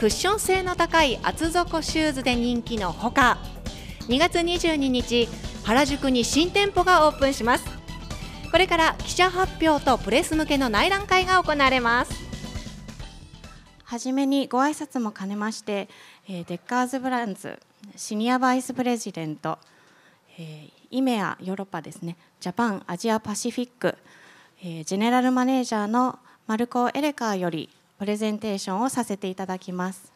クッション性の高い厚底シューズで人気のほか2月22日原宿に新店舗がオープンしますこれから記者発表とプレス向けの内覧会が行われますはじめにご挨拶も兼ねまして、えー、デッカーズブランズシニアバイスプレジデント、えー、イメアヨーロッパですねジャパンアジアパシフィック、えー、ジェネラルマネージャーのマルコ・エレカーよりプレゼンテーションをさせていただきます。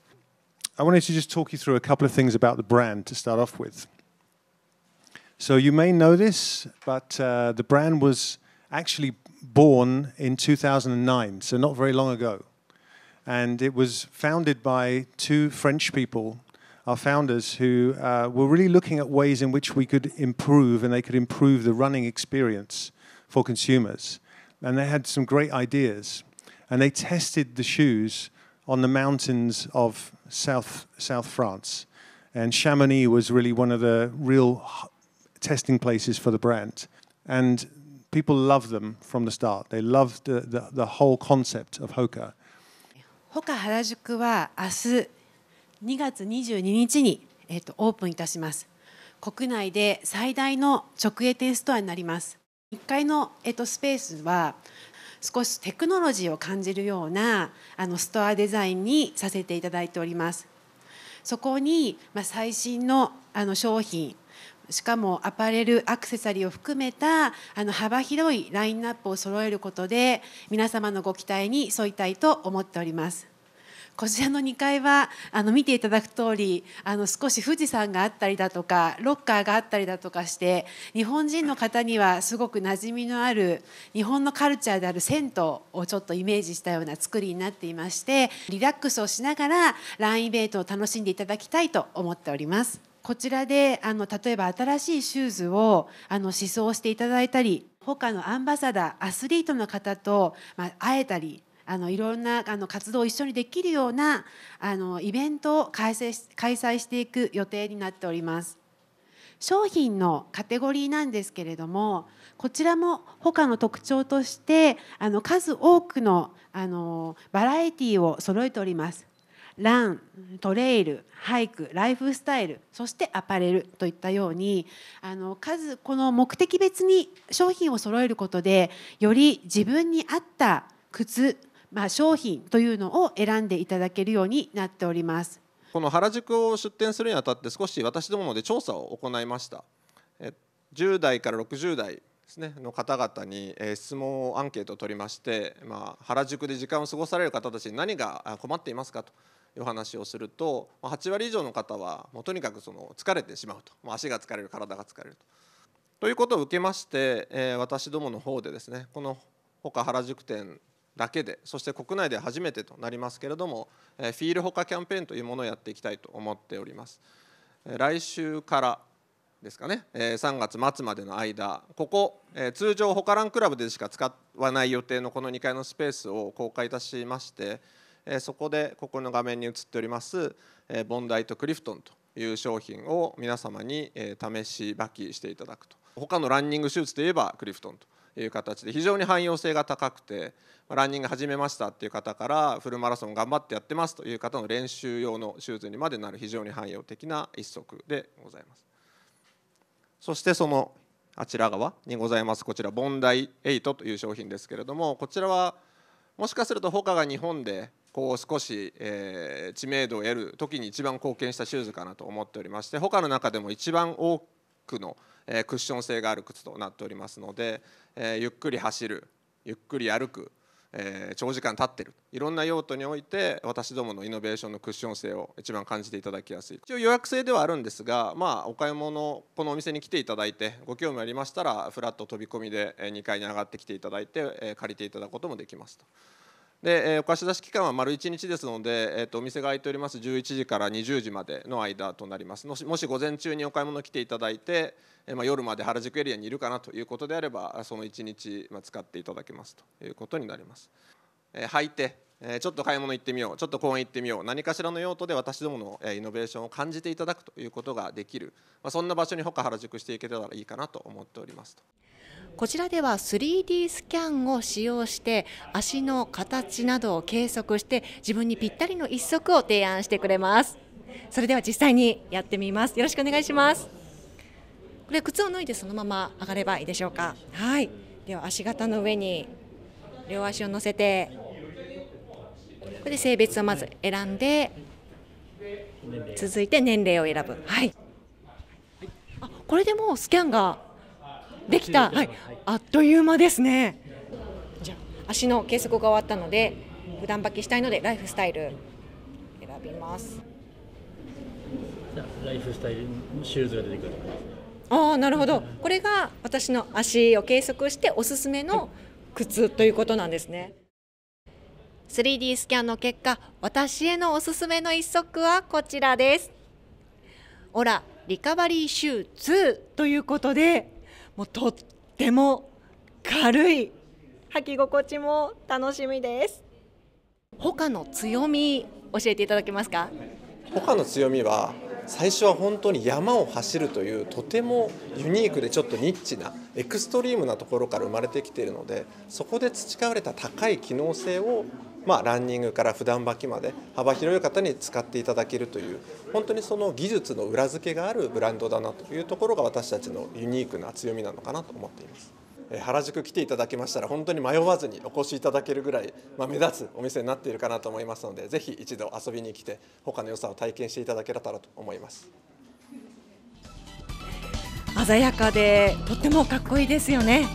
I wanted to just talk you through a couple of things about the brand to start off with. So you may know this, but uh, the brand was actually born in 2009, so not very long ago. And it was founded by two French people, our founders, who uh, were really looking at ways in which we could improve and they could improve the running experience for consumers. And they had some great ideas and they tested the shoes on the mountains of South, South France. And Chamonix was really one of the real testing places for the brand. And people loved them from the start. They loved the, the, the whole concept of Hoka. Hoka Harajuku 原宿は明日2月22日に、えー、とオープンいたします。国内で最大の直営店ストアになります。1階の、えー、とスペースは少しテクノロジーを感じるようなあのストアデザインにさせていただいております。そこに、まあ、最新のあの商品しかもアパレルアクセサリーを含めたあの幅広いラインナップを揃えることで皆様のご期待に沿いたいと思っております。こちらの2階はあの見ていただく通りあの少し富士山があったりだとかロッカーがあったりだとかして日本人の方にはすごく馴染みのある日本のカルチャーである銭湯をちょっとイメージしたような作りになっていましてリラックスをしながらランイベントを楽しんでいただきたいと思っております。こちらであの例えば新しいシューズをあの試走していただいたり他のアンバサダーアスリートの方と、まあ、会えたりあのいろんなあの活動を一緒にできるようなあのイベントを開催していく予定になっております商品のカテゴリーなんですけれどもこちらも他の特徴としてあの数多くのあのバラエティーを揃えておりますラントレイルハイクライフスタイルそしてアパレルといったようにあの数この目的別に商品を揃えることでより自分に合った靴まあ、商品というのを選んでいただけるようになっておりますこの原宿を出店するにあたって少し私どもで調査を行いました10代から60代ですねの方々に質問をアンケートを取りまして、まあ、原宿で時間を過ごされる方たちに何が困っていますかという話をすると8割以上の方はもうとにかくその疲れてしまうと足が疲れる体が疲れると。ということを受けまして、え私どもの方でですねこのほか原宿店だけでそして国内で初めてとなりますけれどもフィールほキャンペーンというものをやっていきたいと思っております来週からですかね3月末までの間ここ通常ほかランクラブでしか使わない予定のこの2階のスペースを公開いたしましてそこでここの画面に映っておりますボンダイとクリフトンという商品を皆様に試し履きしていただくと他のランニングシューズといえばクリフトンという形で非常に汎用性が高くてランニング始めましたっていう方からフルマラソン頑張ってやってますという方の練習用のシューズにまでなる非常に汎用的な一足でございます。そしてそのあちら側にございますこちらボンダイ8という商品ですけれどもこちらはもしかすると他が日本でこう少し、え知名度を得る時に一番貢献したシューズかなと思っておりまして他の中でも一番多くの、えクッション性がある靴となっておりますのでえー、ゆっくり走るゆっくり歩く、えー、長時間立ってるいろんな用途において私どものイノベーションのクッション性を一番感じていただきやすい一応予約制ではあるんですが、まあ、お買い物このお店に来ていただいてご興味ありましたらフラット飛び込みで2階に上がってきていただいて、えー、借りていただくこともできますと。で、えー、お貸し出し期間は丸1日ですので、えーと、お店が開いております11時から20時までの間となりますもしもし午前中にお買い物来ていただいて、えー、まあ、夜まで原宿エリアにいるかなということであればその1日、まあ、使っていただけますということになります、えー、履いて、えちょっと買い物行ってみようちょっと公園行ってみよう何かしらの用途で私どもの、えイノベーションを感じていただくということができる、まそんな場所に他原宿していけたらいいかなと思っておりますと。こちらでは 3D スキャンを使用して足の形などを計測して自分にぴったりの一足を提案してくれますそれでは実際にやってみますよろしくお願いしますこれ靴を脱いでそのまま上がればいいでしょうかはいでは足型の上に両足を乗せてこれで性別をまず選んで続いて年齢を選ぶはいこれでもうスキャンができた、はい、あっという間ですねじゃ足の計測が終わったので普段履きしたいのでライフスタイル選びますライフスタイルシューズが出てくるああなるほどこれが私の足を計測しておすすめの靴ということなんですね 3D スキャンの結果私へのおすすめの一足はこちらですオラリカバリーシュー2ということでもうとっても軽い履き心地も楽しみです他の強み教えていただけますか他の強みは最初は本当に山を走るというとてもユニークでちょっとニッチなエクストリームなところから生まれてきているのでそこで培われた高い機能性をまあ、ランニングから普段履きまで幅広い方に使っていただけるという本当にその技術の裏付けがあるブランドだなというところが私たちのユニークな強みなのかなと思っています。原宿来ていただきましたら本当に迷わずにお越しいただけるぐらい、まあ、目立つお店になっているかなと思いますのでぜひ一度遊びに来て他の良さを体験していただけたらと思います鮮やかでとってもかっこいいですよね。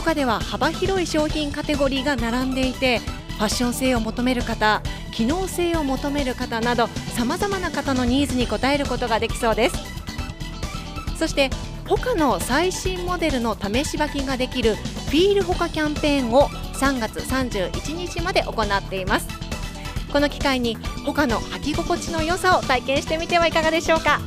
他では幅広い商品カテゴリーが並んでいてファッション性を求める方機能性を求める方などさまざまな方のニーズに応えることができそうですそして他の最新モデルの試し履きができるフィールほかキャンペーンを3月31日まで行っていますこの機会に他の履き心地の良さを体験してみてはいかがでしょうか